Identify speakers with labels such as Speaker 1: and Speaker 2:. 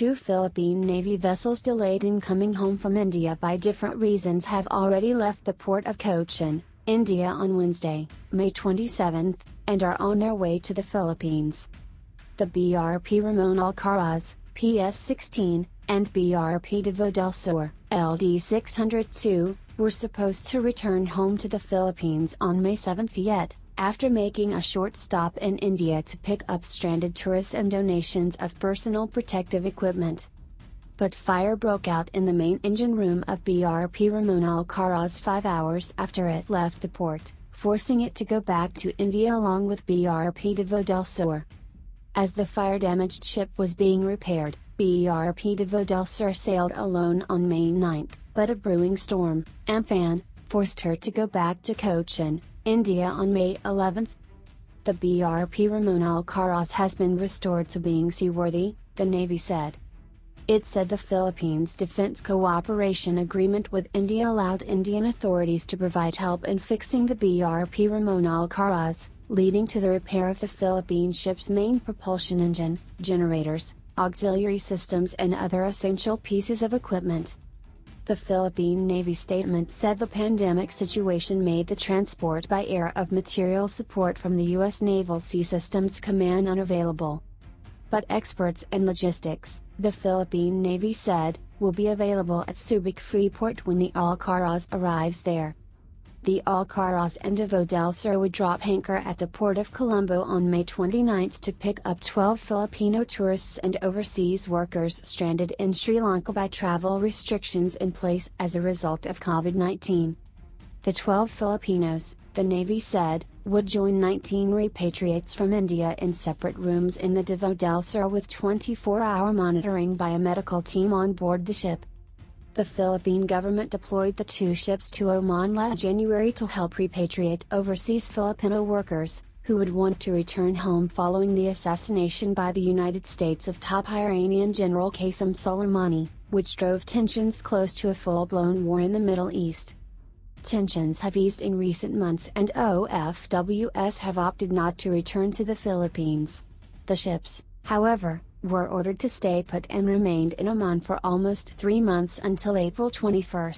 Speaker 1: two Philippine Navy vessels delayed in coming home from India by different reasons have already left the port of Cochin, India on Wednesday, May 27, and are on their way to the Philippines. The BRP Ramon Alcaraz, PS-16, and BRP Devo del Sur, LD-602, were supposed to return home to the Philippines on May 7 yet, after making a short stop in India to pick up stranded tourists and donations of personal protective equipment. But fire broke out in the main engine room of BRP Ramon Alcaraz five hours after it left the port, forcing it to go back to India along with BRP Devo del Sur. As the fire damaged ship was being repaired, BRP Devo del Sur sailed alone on May 9, but a brewing storm, Amphan, forced her to go back to Cochin, India on May 11. The BRP Ramon Alcaraz has been restored to being seaworthy, the Navy said. It said the Philippines Defense Cooperation Agreement with India allowed Indian authorities to provide help in fixing the BRP Ramon Alcaraz, leading to the repair of the Philippine ship's main propulsion engine, generators, auxiliary systems and other essential pieces of equipment. The Philippine Navy statement said the pandemic situation made the transport by air of material support from the U.S. Naval Sea Systems Command unavailable. But experts in logistics, the Philippine Navy said, will be available at Subic Freeport when the Alcaraz arrives there the Alcaraz and Evo del Sur would drop anchor at the port of Colombo on May 29 to pick up 12 Filipino tourists and overseas workers stranded in Sri Lanka by travel restrictions in place as a result of COVID 19. The 12 Filipinos, the Navy said, would join 19 repatriates from India in separate rooms in the Devo del Sur with 24 hour monitoring by a medical team on board the ship, the Philippine government deployed the two ships to Oman last January to help repatriate overseas Filipino workers, who would want to return home following the assassination by the United States of top Iranian General Qasem Soleimani, which drove tensions close to a full-blown war in the Middle East. Tensions have eased in recent months and OFWs have opted not to return to the Philippines. The ships, however, were ordered to stay put and remained in Oman for almost three months until April 21.